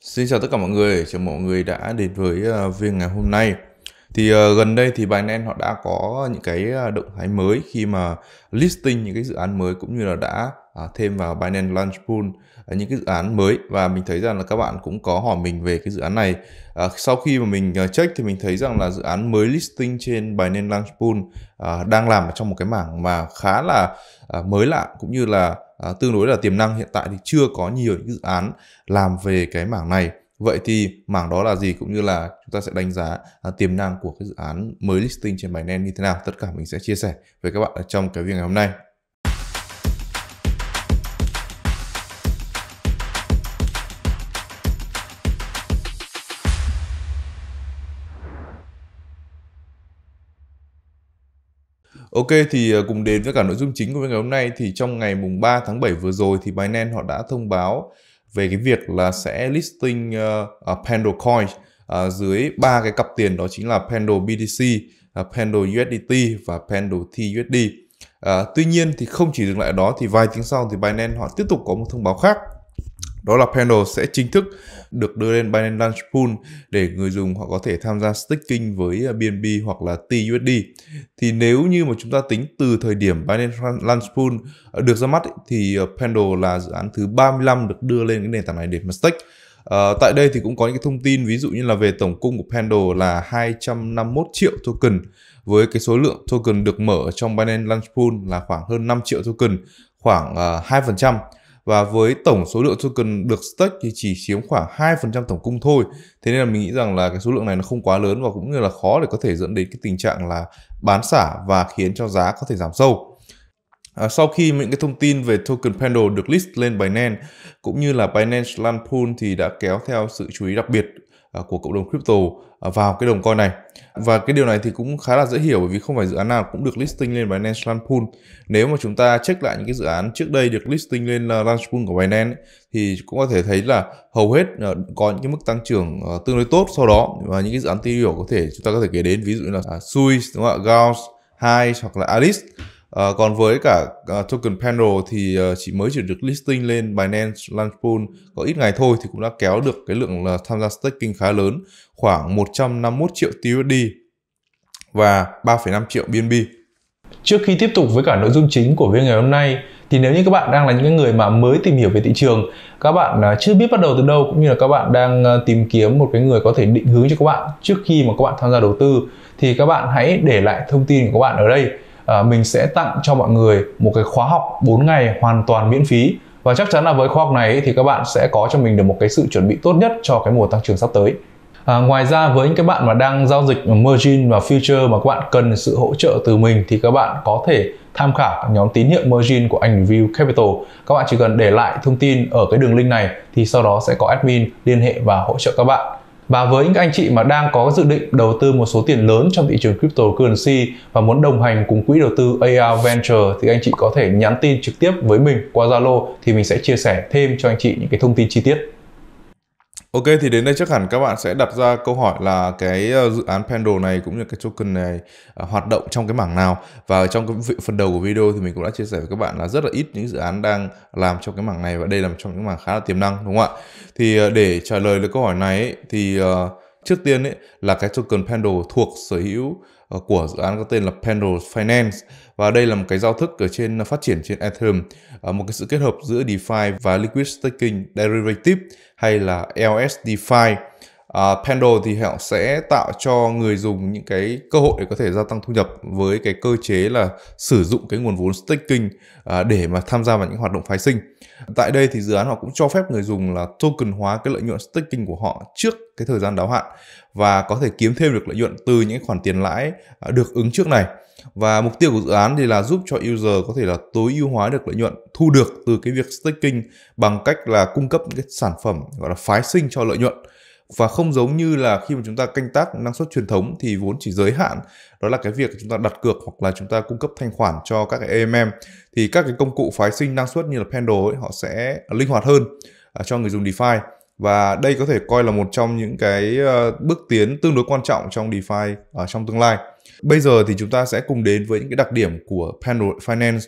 Xin chào tất cả mọi người, chào mọi người đã đến với ờ, viên ngày hôm nay. Thì uh, gần đây thì Binance họ đã có những cái ờ, động thái mới khi mà listing những cái dự án mới cũng như là đã uh, thêm vào Binance Launch Pool uh, những cái dự án mới và mình thấy rằng là các bạn cũng có hỏi mình về cái dự án này. Uh, sau khi mà mình uh, check thì mình thấy rằng là dự án mới listing trên Binance Launch Pool uh, đang làm ở trong một cái mảng mà khá là uh, mới lạ cũng như là À, tương đối là tiềm năng hiện tại thì chưa có nhiều những dự án làm về cái mảng này vậy thì mảng đó là gì cũng như là chúng ta sẽ đánh giá à, tiềm năng của cái dự án mới listing trên Binance như thế nào tất cả mình sẽ chia sẻ với các bạn ở trong cái video ngày hôm nay Ok thì ờ, cùng đến với cả nội dung chính của ngày hôm nay thì trong ngày mùng 3 tháng 7 vừa rồi thì Binance họ đã thông báo về cái việc là sẽ listing uh, ờ, uh, à, Pando Coin uh, à, dưới ba cái cặp tiền đó chính là Pendle BTC, uh, à, Pando USDT và Pendle TUSD. Uh, tuy nhiên thì không chỉ dừng lại ở đó thì vài tiếng sau thì Binance họ tiếp tục có một thông báo khác đó là Pendle sẽ chính thức được đưa lên Binance Launch Pool để người dùng họ có thể tham gia staking với BNB à, hoặc là TUSD. Thì nếu như mà chúng ta tính từ thời điểm Binance Launch Pool à, được ra mắt thì à, Pendle là dự án thứ 35 được đưa lên cái nền tảng này để mà stake. À, tại đây thì cũng có những cái thông tin ví dụ như là về tổng cung của Pendle là 251 triệu token với cái số lượng token được mở trong Binance Launch Pool là khoảng hơn 5 triệu token, khoảng uh, 2% và với tổng số lượng token được stake thì chỉ chiếm khoảng 2% tổng cung thôi. Thế nên là mình nghĩ rằng là cái số lượng này nó không quá lớn và cũng như là khó để có thể dẫn đến cái tình trạng là bán xả và khiến cho giá có thể giảm sâu. À, sau khi những cái thông tin về token Pendle được list lên Binance cũng như là Binance Land Pool thì đã kéo theo sự chú ý đặc biệt Ờ, của cộng đồng crypto ờ, vào cái đồng coin này. Và cái điều này thì cũng khá là dễ hiểu bởi vì không phải dự án nào cũng được listing lên Binance Launch Pool. Nếu mà chúng ta check lại những cái dự án trước đây được listing lên ờ, Launch Pool của Binance ấy, thì cũng có thể thấy là hầu hết có những cái mức tăng trưởng tương đối tốt sau đó và những cái dự án tiêu biểu có thể chúng ta có thể kể đến ví dụ như là à, Sui đúng không ạ, Gauss, hai hoặc là Alice À, còn với cả uh, token panel thì uh, chỉ mới chuyển được listing lên Binance Launch Pool có ít ngày thôi thì cũng đã kéo được cái lượng là tham gia staking khá lớn khoảng 151 triệu TUSD và 3,5 triệu BNB. Trước khi tiếp tục với cả nội dung chính của video ngày hôm nay thì nếu như các bạn đang là những người mà mới tìm hiểu về thị trường, các bạn à, chưa biết bắt đầu từ đâu cũng như là các bạn đang tìm kiếm một cái người có thể định hướng cho các bạn trước khi mà các bạn tham gia đầu tư thì các bạn hãy để lại thông tin của các bạn ở đây À, mình sẽ tặng cho mọi người một cái khóa học 4 ngày hoàn toàn miễn phí và chắc chắn là với khóa học này thì các bạn sẽ có cho mình được một cái sự chuẩn bị tốt nhất cho cái mùa tăng trưởng sắp tới À, ngoài ra với những cái bạn mà đang giao dịch margin và future mà các bạn cần sự hỗ trợ từ mình thì các bạn có thể tham khảo nhóm tín hiệu margin của anh View Capital. Các bạn chỉ cần để lại thông tin ở cái đường link này thì sau đó sẽ có admin liên hệ và hỗ trợ các bạn. Và với những anh chị mà đang có dự định đầu tư một số tiền lớn trong thị trường cryptocurrency và muốn đồng hành cùng quỹ đầu tư AR Venture thì anh chị có thể nhắn tin trực tiếp với mình qua Zalo thì mình sẽ chia sẻ thêm cho anh chị những cái thông tin chi tiết. Ok thì đến đây chắc hẳn các bạn sẽ đặt ra câu hỏi là cái ờ, dự án Pendle này cũng như cái token này ờ, hoạt động trong cái mảng nào và trong cái phần đầu của video thì mình cũng đã chia sẻ với các bạn là rất là ít những dự án đang làm trong cái mảng này và đây là một trong những mảng khá là tiềm năng đúng không ạ? Thì ờ, để trả lời được câu hỏi này thì trước tiên ấy là cái token Pendle thuộc sở hữu Ờ, của dự án có tên là Pendle Finance và đây là một cái giao thức ở trên phát triển trên Ethereum ờ, một cái sự kết hợp giữa DeFi và Liquid Staking Derivative hay là LS DeFi uh, Pendle thì họ sẽ tạo cho người dùng những cái cơ hội để có thể gia tăng thu nhập với cái cơ chế là sử dụng cái nguồn vốn staking uh, để mà tham gia vào những hoạt động phái sinh. Tại đây thì dự án họ cũng cho phép người dùng là token hóa cái lợi nhuận staking của họ trước cái thời gian đáo hạn và có thể kiếm thêm được lợi nhuận từ những khoản tiền lãi uh, được ứng trước này. Và mục tiêu của dự án thì là giúp cho user có thể là tối ưu hóa được lợi nhuận thu được từ cái việc staking bằng cách là cung cấp những cái sản phẩm gọi là phái sinh cho lợi nhuận và không giống như là khi mà chúng ta canh tác năng suất truyền thống thì vốn chỉ giới hạn đó là cái việc chúng ta đặt cược hoặc là chúng ta cung cấp thanh khoản cho các cái AMM thì các cái công cụ phái sinh năng suất như là Pendle ấy họ sẽ linh hoạt hơn à, cho người dùng DeFi và đây có thể coi là một trong những cái ờ, bước tiến tương đối quan trọng trong DeFi ở trong tương lai. Bây giờ thì chúng ta sẽ cùng đến với những cái đặc điểm của Pendle Finance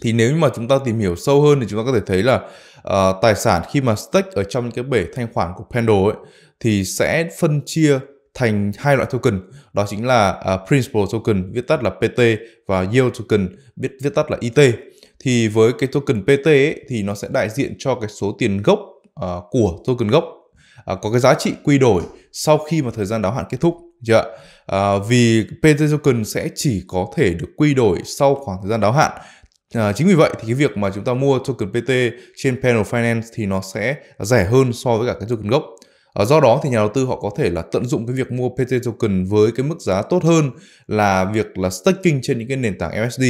thì nếu mà chúng ta tìm hiểu sâu hơn thì chúng ta có thể thấy là uh, tài sản khi mà stake ở trong cái bể thanh khoản của Pendle ấy thì sẽ phân chia thành hai loại token đó chính là uh, principal token viết tắt là PT và yield token viết viết tắt là IT thì với cái token PT ấy, thì nó sẽ đại diện cho cái số tiền gốc uh, của token gốc uh, có cái giá trị quy đổi sau khi mà thời gian đáo hạn kết thúc chưa yeah. ạ? vì PT token sẽ chỉ có thể được quy đổi sau khoảng thời gian đáo hạn À, chính vì vậy thì cái việc mà chúng ta mua token PT trên Panel Finance thì nó sẽ rẻ hơn so với cả cái token gốc. À, do đó thì nhà đầu tư họ có thể là tận dụng cái việc mua PT token với cái mức giá tốt hơn là việc là staking trên những cái nền tảng LSD.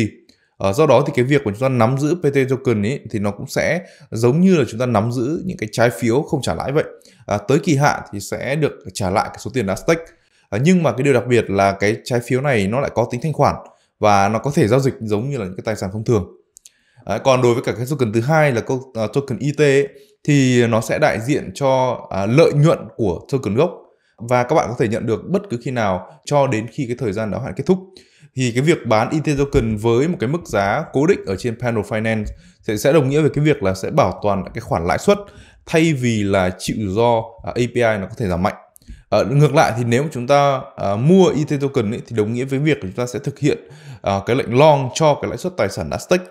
À, do đó thì cái việc của chúng ta nắm giữ PT token ấy thì nó cũng sẽ giống như là chúng ta nắm giữ những cái trái phiếu không trả lãi vậy. À, tới kỳ hạn thì sẽ được trả lại cái số tiền đã stake. À, nhưng mà cái điều đặc biệt là cái trái phiếu này nó lại có tính thanh khoản và nó có thể giao dịch giống như là những cái tài sản thông thường à, còn đối với cả cái token thứ hai là à, token IT ấy, thì nó sẽ đại diện cho à, lợi nhuận của token gốc và các bạn có thể nhận được bất cứ khi nào cho đến khi cái thời gian đáo hạn kết thúc thì cái việc bán IT token với một cái mức giá cố định ở trên Panel Finance sẽ sẽ đồng nghĩa với cái việc là sẽ bảo toàn cái khoản lãi suất thay vì là chịu rủi ro API nó có thể giảm mạnh À, ngược lại thì nếu chúng ta à, mua ETH token ấy, thì đồng nghĩa với việc chúng ta sẽ thực hiện à, cái lệnh long cho cái lãi suất tài sản đã stake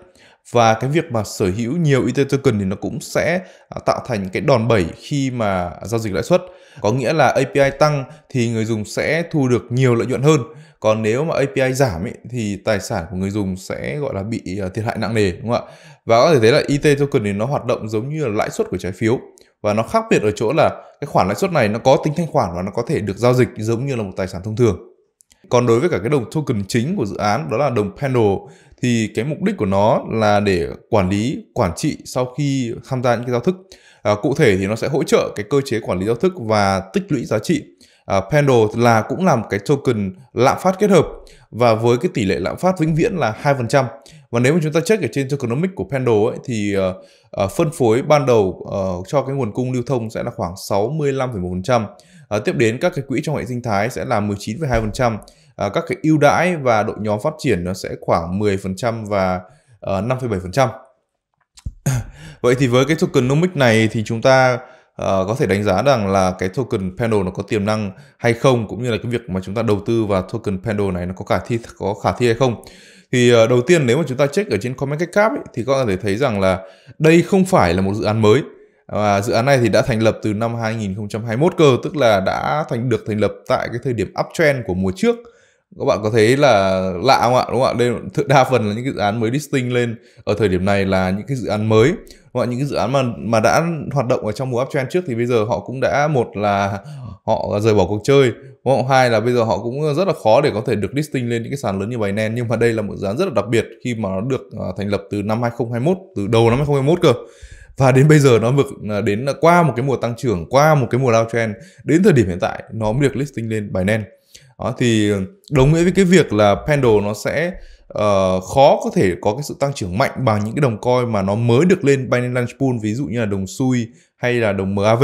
và cái việc mà sở hữu nhiều ETH token thì nó cũng sẽ tạo thành cái đòn bẩy khi mà giao dịch lãi suất. Có nghĩa là API tăng thì người dùng sẽ thu được nhiều lợi nhuận hơn. Còn nếu mà API giảm ấy, thì tài sản của người dùng sẽ gọi là bị thiệt hại nặng nề đúng không ạ? Và có thể thấy là ETH token thì nó hoạt động giống như là lãi suất của trái phiếu và nó khác biệt ở chỗ là cái khoản lãi suất này nó có tính thanh khoản và nó có thể được giao dịch giống như là một tài sản thông thường còn đối với cả cái đồng token chính của dự án đó là đồng panel thì cái mục đích của nó là để quản lý quản trị sau khi tham gia những cái giao thức à, cụ thể thì nó sẽ hỗ trợ cái cơ chế quản lý giao thức và tích lũy giá trị uh, Pendle là cũng làm cái token lạm phát kết hợp và với cái tỷ lệ lạm phát vĩnh viễn là 2%. Và nếu mà chúng ta check ở trên tokenomics của Pendle ấy, thì uh, uh, phân phối ban đầu uh, cho cái nguồn cung lưu thông sẽ là khoảng 65,1%. Uh, tiếp đến các cái quỹ trong hệ sinh thái sẽ là 19,2%. Uh, các cái ưu đãi và đội nhóm phát triển nó sẽ khoảng 10% và uh, 5,7%. Vậy thì với cái tokenomics này thì chúng ta Ờ, có thể đánh giá rằng là cái token panel nó có tiềm năng hay không cũng như là cái việc mà chúng ta đầu tư vào token panel này nó có khả thi có khả thi hay không thì uh, đầu tiên nếu mà chúng ta check ở trên CoinMarketCap cap thì có thể thấy rằng là đây không phải là một dự án mới và dự án này thì đã thành lập từ năm 2021 cơ tức là đã thành được thành lập tại cái thời điểm uptrend của mùa trước các bạn có thấy là lạ không ạ đúng không ạ đây đa phần là những cái dự án mới listing lên ở thời điểm này là những cái dự án mới gọi những cái dự án mà mà đã hoạt động ở trong mùa uptrend trước thì bây giờ họ cũng đã một là họ rời bỏ cuộc chơi đúng hai là bây giờ họ cũng rất là khó để có thể được listing lên những cái sàn lớn như Binance nhưng mà đây là một dự án rất là đặc biệt khi mà nó được à, thành lập từ năm 2021 từ đầu năm 2021 cơ và đến bây giờ nó vượt à, đến qua một cái mùa tăng trưởng qua một cái mùa downtrend đến thời điểm hiện tại nó mới được listing lên Binance đó thì đồng nghĩa với cái việc là Pendle nó sẽ uh, khó có thể có cái sự tăng trưởng mạnh bằng những cái đồng coin mà nó mới được lên Binance Launch Pool ví dụ như là đồng SUI hay là đồng MAV.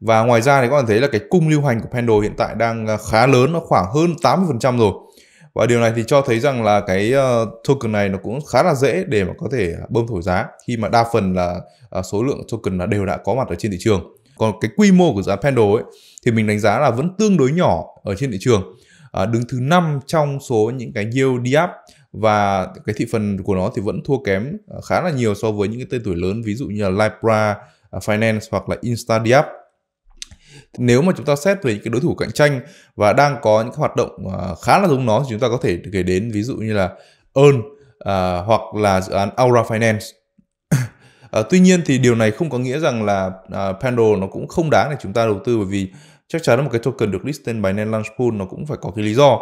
Và ngoài ra thì các bạn thấy là cái cung lưu hành của Pendle hiện tại đang ờ, khá lớn, nó khoảng hơn 80% rồi. Và điều này thì cho thấy rằng là cái ờ, token này nó cũng khá là dễ để mà có thể bơm thổi giá khi mà đa phần là số lượng token là đều đã có mặt ở trên thị trường. Còn cái quy mô của giá Pendle ấy thì mình đánh giá là vẫn tương đối nhỏ ở trên thị trường. đứng thứ năm trong số những cái yield DApp và cái thị phần của nó thì vẫn thua kém à, khá là nhiều so với những cái tên tuổi lớn ví dụ như là Libra à, Finance hoặc là Instadiap nếu mà chúng ta xét về những cái đối thủ cạnh tranh và đang có những hoạt động à, khá là giống nó thì chúng ta có thể kể đến ví dụ như là Earn uh, hoặc là dự án Aura Finance uh, tuy nhiên thì điều này không có nghĩa rằng là uh, Pandal nó cũng không đáng để chúng ta đầu tư bởi vì chắc chắn là một cái token được list tên bài Launch Pool nó cũng phải có cái lý do.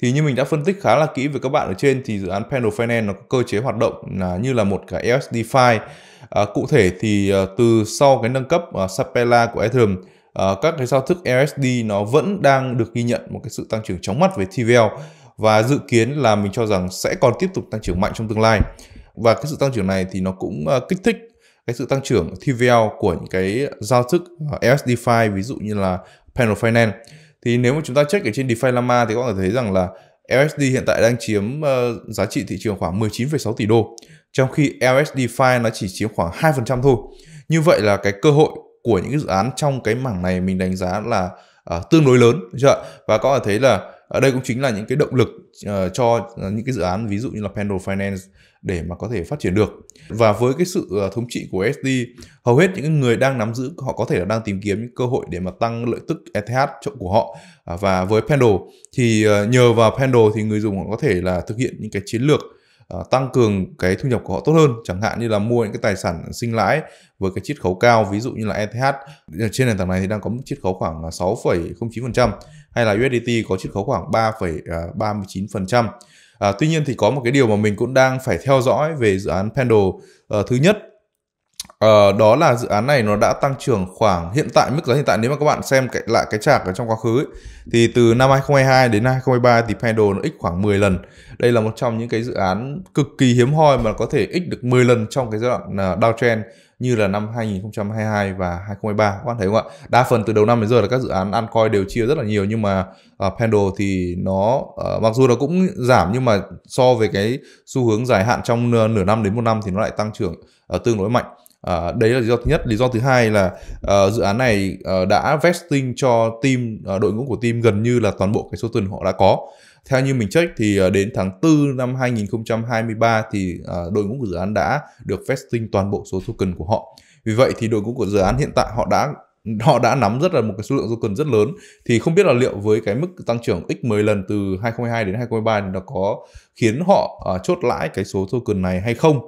Thì như mình đã phân tích khá là kỹ với các bạn ở trên thì dự án Panel Finance nó có cơ chế hoạt động là như là một cái LSD file. À, cụ thể thì à, từ sau cái nâng cấp à, Sapella của Ethereum à, các cái giao thức LSD nó vẫn đang được ghi nhận một cái sự tăng trưởng chóng mặt về TVL và dự kiến là mình cho rằng sẽ còn tiếp tục tăng trưởng mạnh trong tương lai và cái sự tăng trưởng này thì nó cũng à, kích thích cái sự tăng trưởng TVL của những cái giao thức LSDFi ờ, ví dụ như là Panel Finance thì nếu mà chúng ta check ở trên DeFi Llama thì có thể thấy rằng là LSD hiện tại đang chiếm uh, giá trị thị trường khoảng 19,6 tỷ đô trong khi LSDFi nó chỉ chiếm khoảng 2% thôi như vậy là cái cơ hội của những dự án trong cái mảng này mình đánh giá là uh, tương đối lớn chưa và có thể thấy là ở đây cũng chính là những cái động lực uh, cho ờ, những cái dự án ví dụ như là Pendle Finance để mà có thể phát triển được và với cái sự ờ, thống trị của SD hầu hết những người đang nắm giữ họ có thể là đang tìm kiếm những cơ hội để mà tăng lợi tức ETH trộm của họ và với Pendle thì nhờ vào Pendle thì người dùng họ có thể là thực hiện những cái chiến lược Ờ, tăng cường cái thu nhập của họ tốt hơn chẳng hạn như là mua những cái tài sản sinh lãi với cái chiết khấu cao ví dụ như là ETH ờ, trên nền tảng này thì đang có mức chiết khấu khoảng 6,09% hay là USDT có chiết khấu khoảng 3,39%. À, ờ, tuy nhiên thì có một cái điều mà mình cũng đang phải theo dõi về dự án Pendle. À, thứ nhất Ờ, đó là dự án này nó đã tăng trưởng khoảng hiện tại mức giá hiện tại nếu mà các bạn xem cái, lại cái chart ở trong quá khứ ấy, thì từ năm 2022 đến 2023 thì Paddle nó x khoảng 10 lần. Đây là một trong những cái dự án cực kỳ hiếm hoi mà có thể x được 10 lần trong cái giai đoạn ờ, downtrend như là năm 2022 và 2023 các bạn thấy không ạ? Đa phần từ đầu năm đến giờ là các dự án ăn đều chia rất là nhiều nhưng mà uh, Pendle thì nó uh, mặc dù nó cũng giảm nhưng mà so với cái xu hướng dài hạn trong nửa năm đến một năm thì nó lại tăng trưởng uh, tương đối mạnh. À, đấy là lý do thứ nhất. Lý do thứ hai là uh, dự án này uh, đã vesting cho team uh, đội ngũ của team gần như là toàn bộ cái số tuần họ đã có. Theo như mình check thì uh, đến tháng 4 năm 2023 thì uh, đội ngũ của dự án đã được vesting toàn bộ số token của họ. Vì vậy thì đội ngũ của dự án hiện tại họ đã họ đã nắm rất là một cái số lượng token rất lớn thì không biết là liệu với cái mức tăng trưởng x 10 lần từ 2022 đến 2023 thì nó có khiến họ uh, chốt lãi cái số token này hay không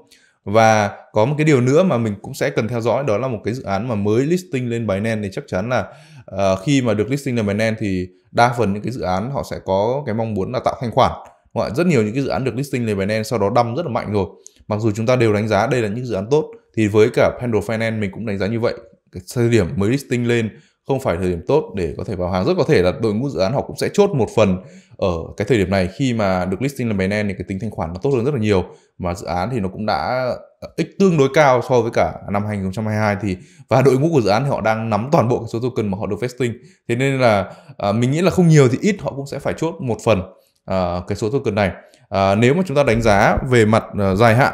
và có một cái điều nữa mà mình cũng sẽ cần theo dõi đó là một cái dự án mà mới listing lên Binance thì chắc chắn là uh, khi mà được listing lên Binance thì đa phần những cái dự án họ sẽ có cái mong muốn là tạo thanh khoản đúng rất nhiều những cái dự án được listing lên Binance sau đó đâm rất là mạnh rồi mặc dù chúng ta đều đánh giá đây là những dự án tốt thì với cả Pendle Finance mình cũng đánh giá như vậy cái thời điểm mới listing lên không phải thời điểm tốt để có thể vào hàng rất có thể là đội ngũ dự án họ cũng sẽ chốt một phần ở cái thời điểm này khi mà được listing làm Binance thì cái tính thanh khoản nó tốt hơn rất là nhiều mà dự án thì nó cũng đã ích tương đối cao so với cả năm 2022 thì và đội ngũ của dự án thì họ đang nắm toàn bộ số token mà họ được vesting thế nên là à, mình nghĩ là không nhiều thì ít họ cũng sẽ phải chốt một phần à, cái số token này à, nếu mà chúng ta đánh giá về mặt à, dài hạn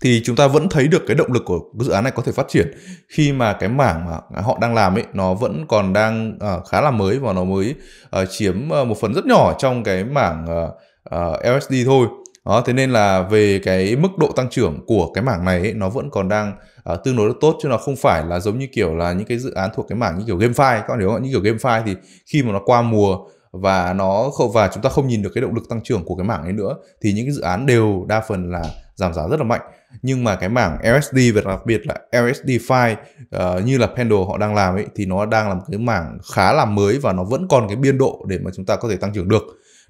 thì chúng ta vẫn thấy được cái động lực của dự án này có thể phát triển khi mà cái mảng mà họ đang làm ấy nó vẫn còn đang uh, khá là mới và nó mới uh, chiếm uh, một phần rất nhỏ trong cái mảng uh, uh, LSD thôi đó thế nên là về cái mức độ tăng trưởng của cái mảng này ấy, nó vẫn còn đang uh, tương đối tốt chứ nó không phải là giống như kiểu là những cái dự án thuộc cái mảng như kiểu GameFi các bạn hiểu không như kiểu GameFi thì khi mà nó qua mùa và nó không và chúng ta không nhìn được cái động lực tăng trưởng của cái mảng ấy nữa thì những cái dự án đều đa phần là giảm giá rất là mạnh nhưng mà cái mảng LSD và đặc biệt là LSD file uh, như là Pendle họ đang làm ấy thì nó đang là một cái mảng khá là mới và nó vẫn còn cái biên độ để mà chúng ta có thể tăng trưởng được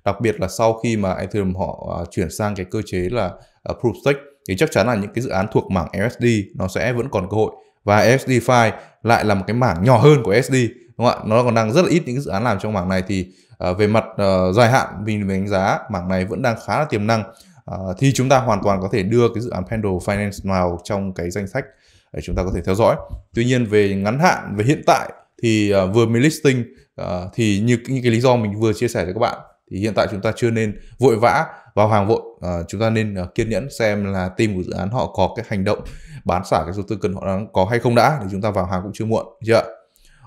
đặc biệt là sau khi mà Ethereum họ uh, chuyển sang cái cơ chế là uh, Proof Stake thì chắc chắn là những cái dự án thuộc mảng LSD nó sẽ vẫn còn cơ hội và LSD file lại là một cái mảng nhỏ hơn của SD, đúng không ạ nó còn đang rất là ít những dự án làm trong mảng này thì uh, về mặt uh, dài hạn mình đánh giá mảng này vẫn đang khá là tiềm năng Ờ, thì chúng ta hoàn toàn có thể đưa cái dự án Pendle Finance vào trong cái danh sách để chúng ta có thể theo dõi. Tuy nhiên về ngắn hạn, về hiện tại thì uh, vừa mới listing uh, thì như những cái lý do mình vừa chia sẻ với các bạn thì hiện tại chúng ta chưa nên vội vã vào hàng vội uh, chúng ta nên uh, kiên nhẫn xem là team của dự án họ có cái hành động bán xả cái số tư token họ đang có hay không đã để chúng ta vào hàng cũng chưa muộn chưa ạ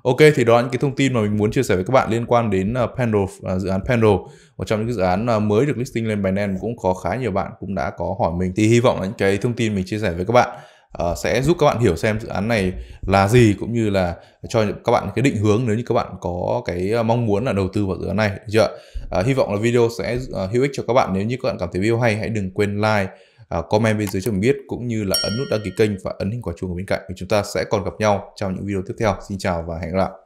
Ok thì đó là những cái thông tin mà mình muốn chia sẻ với các bạn liên quan đến uh, Pendle, uh, dự án Pendle. Một trong những dự án uh, mới được listing lên Binance cũng có khá nhiều bạn cũng đã có hỏi mình thì hy vọng là những cái thông tin mình chia sẻ với các bạn uh, sẽ giúp các bạn hiểu xem dự án này là gì cũng như là cho các bạn cái định hướng nếu như các bạn có cái mong muốn là đầu tư vào dự án này được chưa? Uh, hy vọng là video sẽ uh, hữu ích cho các bạn nếu như các bạn cảm thấy video hay hãy đừng quên like uh, comment bên dưới cho mình biết cũng như là ấn nút đăng ký kênh và ấn hình quả chuông ở bên cạnh thì chúng ta sẽ còn gặp nhau trong những video tiếp theo. Xin chào và hẹn gặp lại.